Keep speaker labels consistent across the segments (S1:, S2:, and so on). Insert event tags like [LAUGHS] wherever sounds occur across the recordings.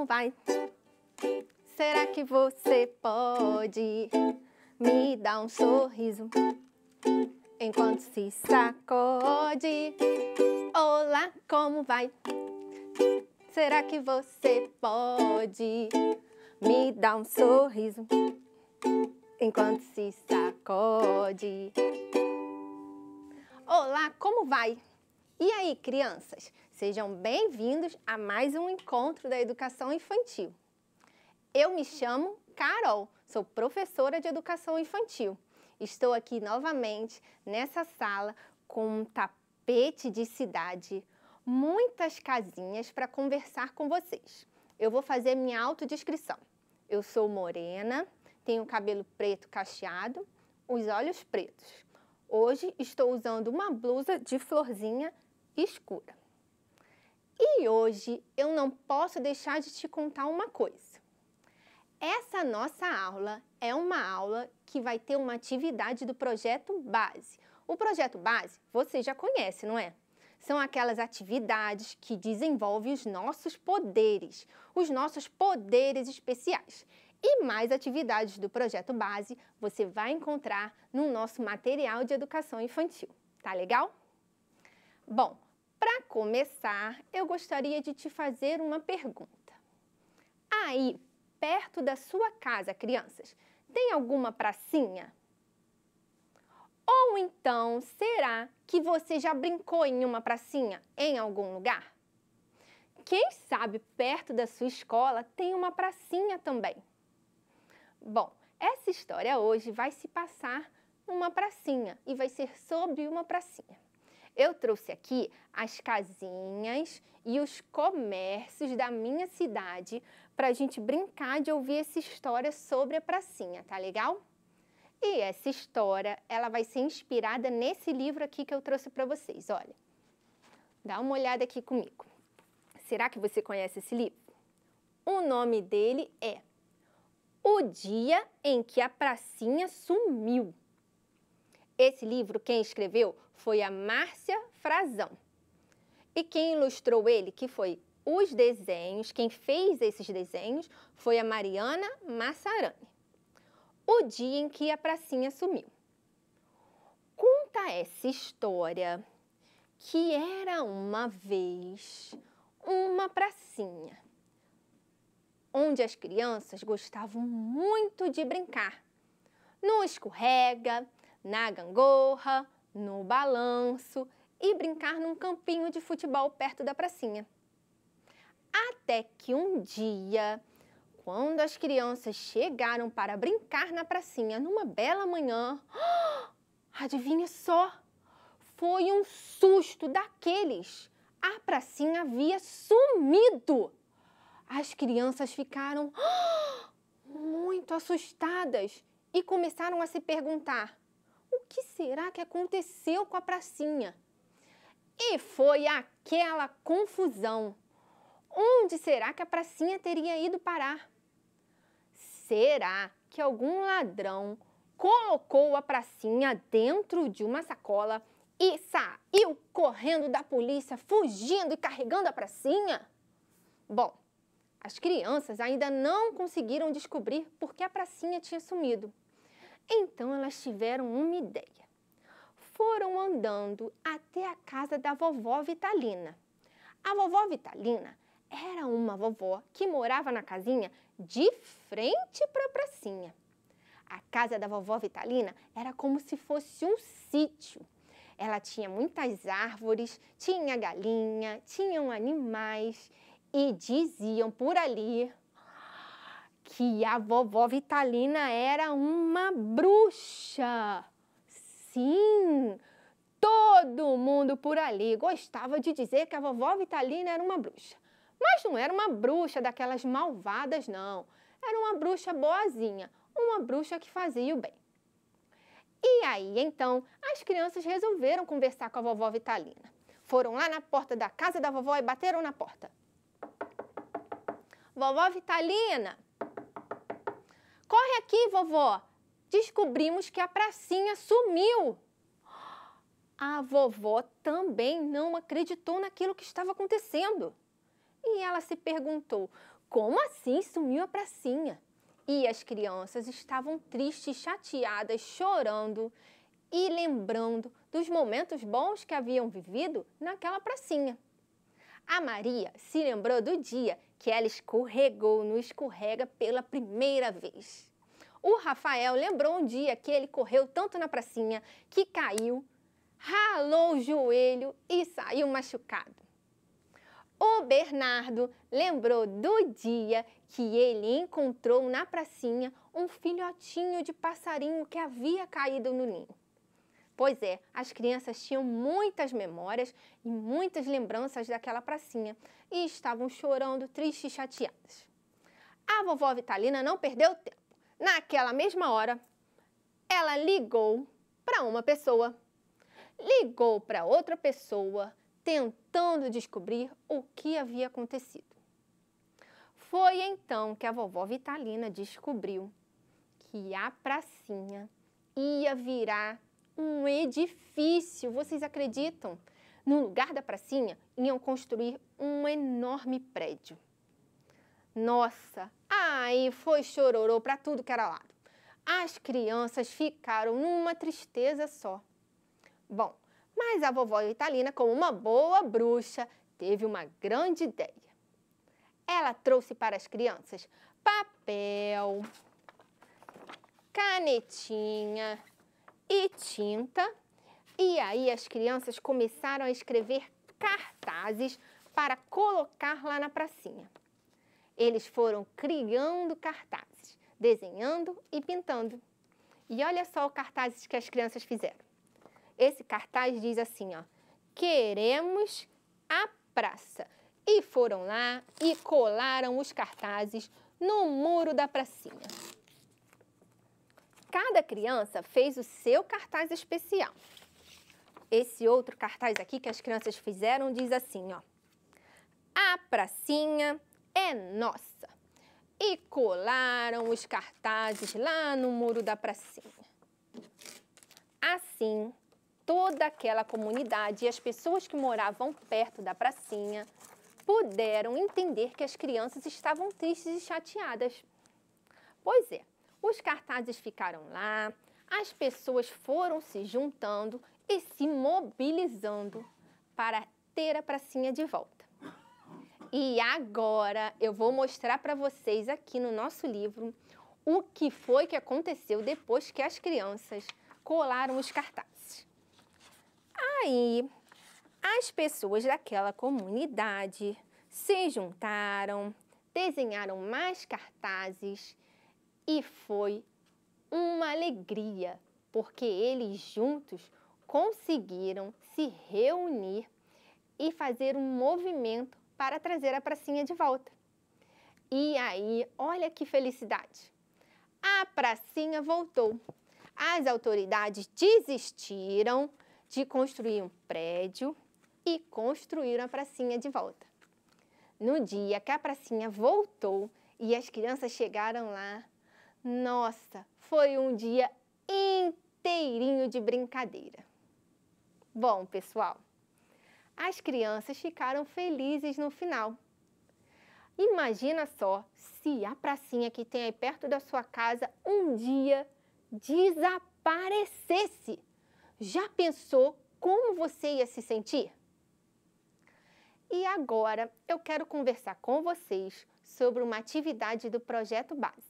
S1: como vai? Será que você pode
S2: me dar um sorriso?
S1: Enquanto se sacode, olá, como vai? Será que você pode me dar um sorriso? Enquanto se sacode, olá, como vai? E aí, crianças, sejam bem-vindos a mais um encontro da educação infantil. Eu me chamo Carol, sou professora de educação infantil. Estou aqui novamente nessa sala com um tapete de cidade, muitas casinhas para conversar com vocês. Eu vou fazer minha autodescrição. Eu sou morena, tenho cabelo preto cacheado, os olhos pretos. Hoje estou usando uma blusa de florzinha escura. E hoje eu não posso deixar de te contar uma coisa. Essa nossa aula é uma aula que vai ter uma atividade do projeto base. O projeto base você já conhece, não é? São aquelas atividades que desenvolvem os nossos poderes, os nossos poderes especiais. E mais atividades do projeto base você vai encontrar no nosso material de educação infantil. Tá legal? Bom, para começar, eu gostaria de te fazer uma pergunta. Aí, perto da sua casa, crianças, tem alguma pracinha? Ou então, será que você já brincou em uma pracinha em algum lugar? Quem sabe perto da sua escola tem uma pracinha também? Bom, essa história hoje vai se passar numa pracinha e vai ser sobre uma pracinha. Eu trouxe aqui as casinhas e os comércios da minha cidade para a gente brincar de ouvir essa história sobre a pracinha, tá legal? E essa história, ela vai ser inspirada nesse livro aqui que eu trouxe para vocês, olha. Dá uma olhada aqui comigo. Será que você conhece esse livro? O nome dele é O Dia em que a Pracinha Sumiu. Esse livro, quem escreveu foi a Márcia Frazão. E quem ilustrou ele, que foi os desenhos, quem fez esses desenhos, foi a Mariana Massarani. O dia em que a pracinha sumiu. Conta essa história que era uma vez uma pracinha onde as crianças gostavam muito de brincar. No escorrega, na gangorra, no balanço e brincar num campinho de futebol perto da pracinha. Até que um dia, quando as crianças chegaram para brincar na pracinha numa bela manhã, [GASPS] adivinha só, foi um susto daqueles. A pracinha havia sumido. As crianças ficaram [GASPS] muito assustadas e começaram a se perguntar: o que será que aconteceu com a pracinha? E foi aquela confusão. Onde será que a pracinha teria ido parar? Será que algum ladrão colocou a pracinha dentro de uma sacola e saiu correndo da polícia, fugindo e carregando a pracinha? Bom, as crianças ainda não conseguiram descobrir por que a pracinha tinha sumido. Então elas tiveram uma ideia. Foram andando até a casa da vovó Vitalina. A vovó Vitalina era uma vovó que morava na casinha de frente para a pracinha. A casa da vovó Vitalina era como se fosse um sítio. Ela tinha muitas árvores, tinha galinha, tinham animais e diziam por ali que a vovó Vitalina era uma bruxa. Sim, todo mundo por ali gostava de dizer que a vovó Vitalina era uma bruxa. Mas não era uma bruxa daquelas malvadas, não. Era uma bruxa boazinha, uma bruxa que fazia o bem. E aí, então, as crianças resolveram conversar com a vovó Vitalina. Foram lá na porta da casa da vovó e bateram na porta. Vovó Vitalina, Corre aqui, vovó! Descobrimos que a pracinha sumiu! A vovó também não acreditou naquilo que estava acontecendo. E ela se perguntou: como assim sumiu a pracinha? E as crianças estavam tristes, chateadas, chorando e lembrando dos momentos bons que haviam vivido naquela pracinha. A Maria se lembrou do dia que ela escorregou no escorrega pela primeira vez. O Rafael lembrou um dia que ele correu tanto na pracinha que caiu, ralou o joelho e saiu machucado. O Bernardo lembrou do dia que ele encontrou na pracinha um filhotinho de passarinho que havia caído no ninho. Pois é, as crianças tinham muitas memórias e muitas lembranças daquela pracinha e estavam chorando, tristes e chateadas. A vovó Vitalina não perdeu tempo. Naquela mesma hora, ela ligou para uma pessoa, ligou para outra pessoa, tentando descobrir o que havia acontecido. Foi então que a vovó Vitalina descobriu que a pracinha ia virar um edifício. Vocês acreditam? No lugar da pracinha, iam construir um enorme prédio. Nossa, aí foi chororô para tudo que era lado. As crianças ficaram numa tristeza só. Bom, mas a vovó Italina, como uma boa bruxa, teve uma grande ideia. Ela trouxe para as crianças papel, canetinha, e tinta. E aí as crianças começaram a escrever cartazes para colocar lá na pracinha. Eles foram criando cartazes, desenhando e pintando. E olha só os cartazes que as crianças fizeram. Esse cartaz diz assim, ó: "Queremos a praça". E foram lá e colaram os cartazes no muro da pracinha. Cada criança fez o seu cartaz especial. Esse outro cartaz aqui que as crianças fizeram diz assim, ó. A pracinha é nossa. E colaram os cartazes lá no muro da pracinha. Assim, toda aquela comunidade e as pessoas que moravam perto da pracinha puderam entender que as crianças estavam tristes e chateadas. Pois é, os cartazes ficaram lá, as pessoas foram se juntando e se mobilizando para ter a pracinha de volta. E agora eu vou mostrar para vocês aqui no nosso livro o que foi que aconteceu depois que as crianças colaram os cartazes. Aí as pessoas daquela comunidade se juntaram, desenharam mais cartazes e foi uma alegria, porque eles juntos conseguiram se reunir e fazer um movimento para trazer a pracinha de volta. E aí, olha que felicidade! A pracinha voltou. As autoridades desistiram de construir um prédio e construíram a pracinha de volta. No dia que a pracinha voltou e as crianças chegaram lá, nossa, foi um dia inteirinho de brincadeira. Bom, pessoal, as crianças ficaram felizes no final. Imagina só se a pracinha que tem aí perto da sua casa um dia desaparecesse. Já pensou como você ia se sentir? E agora eu quero conversar com vocês sobre uma atividade do projeto base.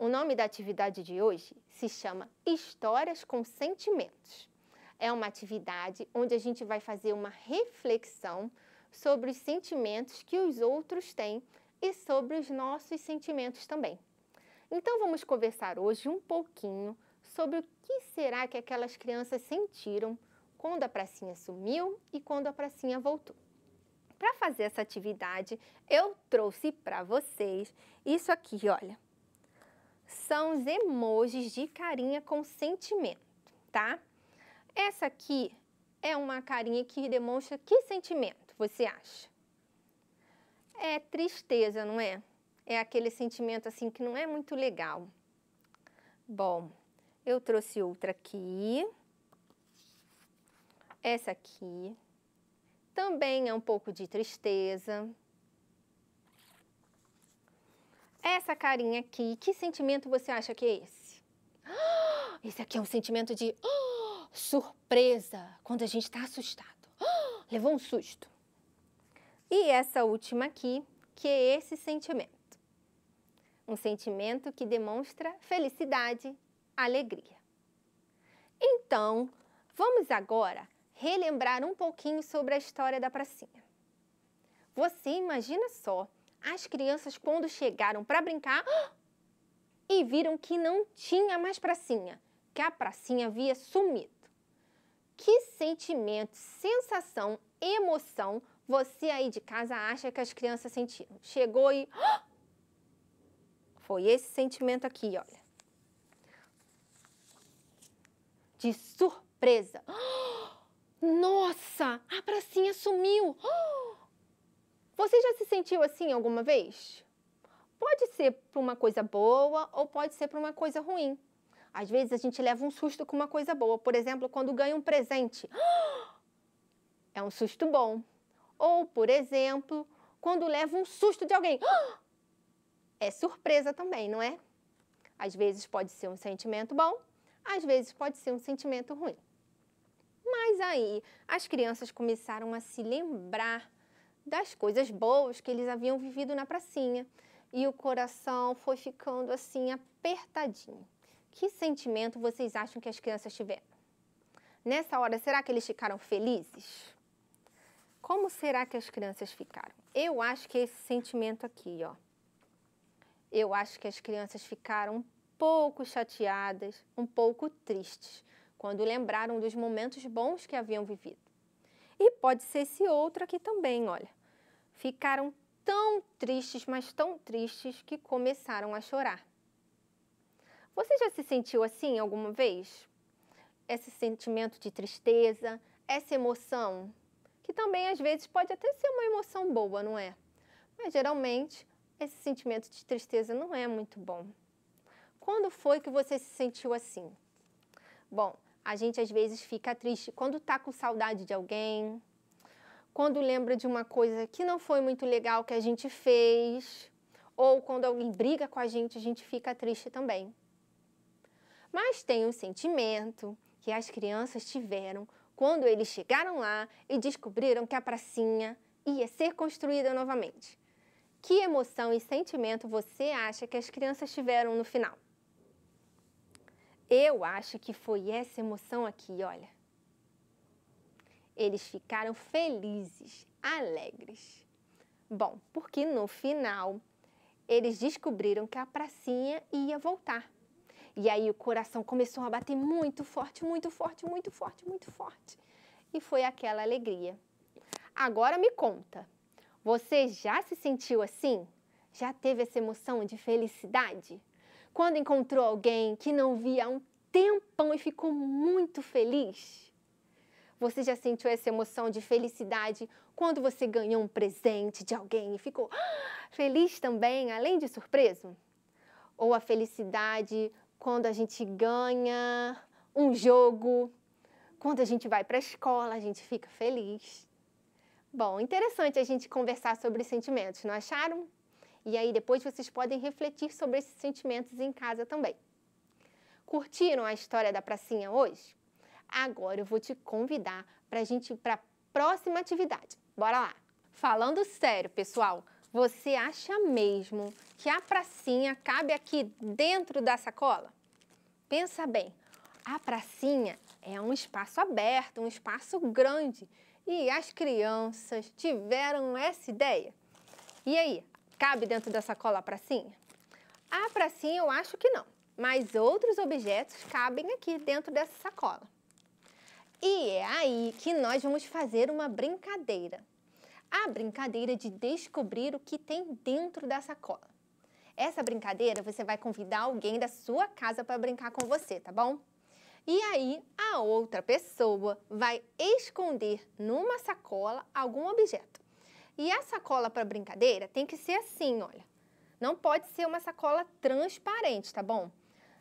S1: O nome da atividade de hoje se chama Histórias com Sentimentos. É uma atividade onde a gente vai fazer uma reflexão sobre os sentimentos que os outros têm e sobre os nossos sentimentos também. Então vamos conversar hoje um pouquinho sobre o que será que aquelas crianças sentiram quando a pracinha sumiu e quando a pracinha voltou para fazer essa atividade, eu trouxe para vocês isso aqui, olha são os emojis de carinha com sentimento, tá? Essa aqui é uma carinha que demonstra que sentimento você acha? É tristeza, não é? É aquele sentimento assim que não é muito legal. Bom, eu trouxe outra aqui. Essa aqui também é um pouco de tristeza essa carinha aqui, que sentimento você acha que é esse? [GASPS] Esse aqui é um sentimento de oh, surpresa, quando a gente está assustado. [GASPS] Levou um susto. E essa última aqui, que é esse sentimento. Um sentimento que demonstra felicidade, alegria. Então, vamos agora relembrar um pouquinho sobre a história da pracinha. Você imagina só as crianças, quando chegaram para brincar [GASPS] e viram que não tinha mais pracinha, que a pracinha havia sumido. Que sentimento, sensação, emoção você aí de casa acha que as crianças sentiram? Chegou e. [GASPS] Foi esse sentimento aqui, olha. De surpresa. [GASPS] Nossa, a pracinha sumiu! Você já se sentiu assim alguma vez? Pode ser por uma coisa boa ou pode ser por uma coisa ruim. Às vezes a gente leva um susto com uma coisa boa, por exemplo, quando ganha um presente. [GASPS] É um susto bom. Ou, por exemplo, quando leva um susto de alguém. [GASPS] É surpresa também, não é? Às vezes pode ser um sentimento bom, às vezes pode ser um sentimento ruim. Mas aí as crianças começaram a se lembrar das coisas boas que eles haviam vivido na pracinha. E o coração foi ficando assim apertadinho. Que sentimento vocês acham que as crianças tiveram? Nessa hora, será que eles ficaram felizes? Como será que as crianças ficaram? Eu acho que é esse sentimento aqui, ó. Eu acho que as crianças ficaram um pouco chateadas, um pouco tristes, quando lembraram dos momentos bons que haviam vivido. E pode ser esse outro aqui também, olha ficaram tão tristes, mas tão tristes, que começaram a chorar. Você já se sentiu assim alguma vez? Esse sentimento de tristeza, essa emoção, que também às vezes pode até ser uma emoção boa, não é? Mas geralmente esse sentimento de tristeza não é muito bom. Quando foi que você se sentiu assim? Bom, a gente às vezes fica triste quando tá com saudade de alguém, quando lembra de uma coisa que não foi muito legal que a gente fez, ou quando alguém briga com a gente, a gente fica triste também. Mas tem um sentimento que as crianças tiveram quando eles chegaram lá e descobriram que a pracinha ia ser construída novamente. Que emoção e sentimento você acha que as crianças tiveram no final? Eu acho que foi essa emoção aqui, olha. Eles ficaram felizes, alegres. Bom, porque no final eles descobriram que a pracinha ia voltar. E aí o coração começou a bater muito forte, muito forte, muito forte, muito forte. E foi aquela alegria. Agora me conta, você já se sentiu assim? Já teve essa emoção de felicidade? Quando encontrou alguém que não via há um tempão e ficou muito feliz? Você já sentiu essa emoção de felicidade quando você ganhou um presente de alguém e ficou ah, feliz também, além de surpreso? Ou a felicidade quando a gente ganha um jogo, quando a gente vai para a escola, a gente fica feliz. Bom, interessante a gente conversar sobre sentimentos, não acharam? E aí depois vocês podem refletir sobre esses sentimentos em casa também. Curtiram a história da pracinha hoje? agora eu vou te convidar para a gente ir para a próxima atividade. Bora lá! Falando sério, pessoal, você acha mesmo que a pracinha cabe aqui dentro da sacola? Pensa bem, a pracinha é um espaço aberto, um espaço grande. E as crianças tiveram essa ideia? E aí, cabe dentro da sacola a pracinha? A pracinha eu acho que não, mas outros objetos cabem aqui dentro dessa sacola. E é aí que nós vamos fazer uma brincadeira. A brincadeira de descobrir o que tem dentro da sacola. Essa brincadeira você vai convidar alguém da sua casa para brincar com você, tá bom? E aí a outra pessoa vai esconder numa sacola algum objeto. E a sacola para brincadeira tem que ser assim, olha. Não pode ser uma sacola transparente, tá bom?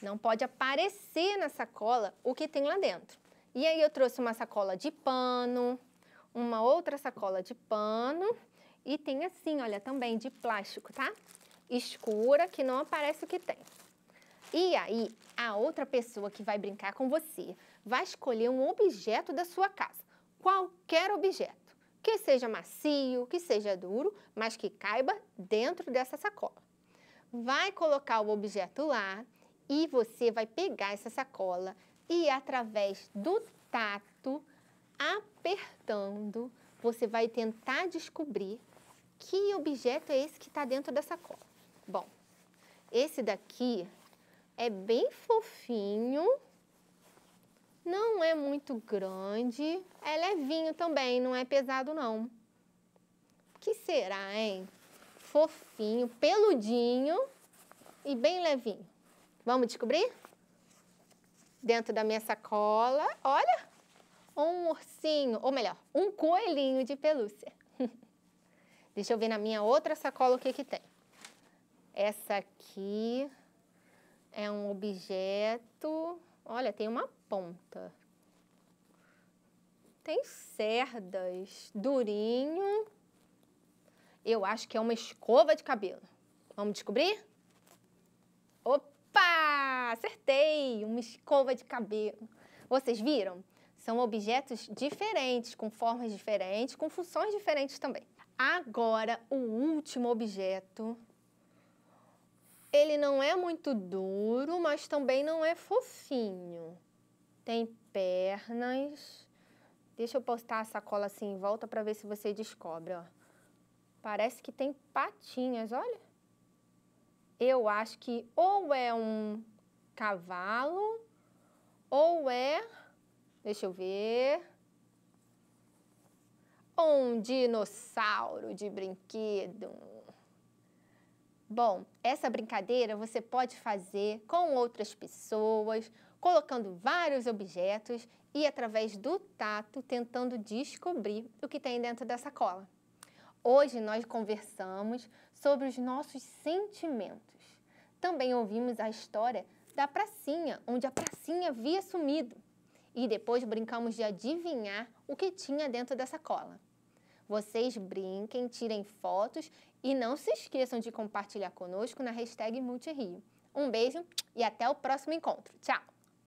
S1: Não pode aparecer na sacola o que tem lá dentro. E aí eu trouxe uma sacola de pano, uma outra sacola de pano e tem assim, olha, também de plástico, tá? Escura, que não aparece o que tem. E aí, a outra pessoa que vai brincar com você vai escolher um objeto da sua casa, qualquer objeto, que seja macio, que seja duro, mas que caiba dentro dessa sacola. Vai colocar o objeto lá, e você vai pegar essa sacola e através do tato, apertando, você vai tentar descobrir que objeto é esse que está dentro da sacola. Bom, esse daqui é bem fofinho, não é muito grande, é levinho também, não é pesado não. que será, hein? Fofinho, peludinho e bem levinho. Vamos descobrir? Dentro da minha sacola, olha, um ursinho, ou melhor, um coelhinho de pelúcia. [LAUGHS] Deixa eu ver na minha outra sacola o que que tem. Essa aqui é um objeto, olha, tem uma ponta. Tem cerdas, durinho. Eu acho que é uma escova de cabelo. Vamos descobrir? Opa! Opa! Acertei! Uma escova de cabelo. Vocês viram? São objetos diferentes, com formas diferentes, com funções diferentes também. Agora, o último objeto. Ele não é muito duro, mas também não é fofinho. Tem pernas. Deixa eu postar a sacola assim em volta para ver se você descobre, ó. Parece que tem patinhas, olha eu acho que ou é um cavalo ou é, deixa eu ver, um dinossauro de brinquedo. Bom, essa brincadeira você pode fazer com outras pessoas, colocando vários objetos e através do tato tentando descobrir o que tem dentro da sacola. Hoje nós conversamos sobre os nossos sentimentos. Também ouvimos a história da pracinha, onde a pracinha havia sumido. E depois brincamos de adivinhar o que tinha dentro da sacola. Vocês brinquem, tirem fotos e não se esqueçam de compartilhar conosco na hashtag Multirio. Um beijo e até o próximo encontro. Tchau!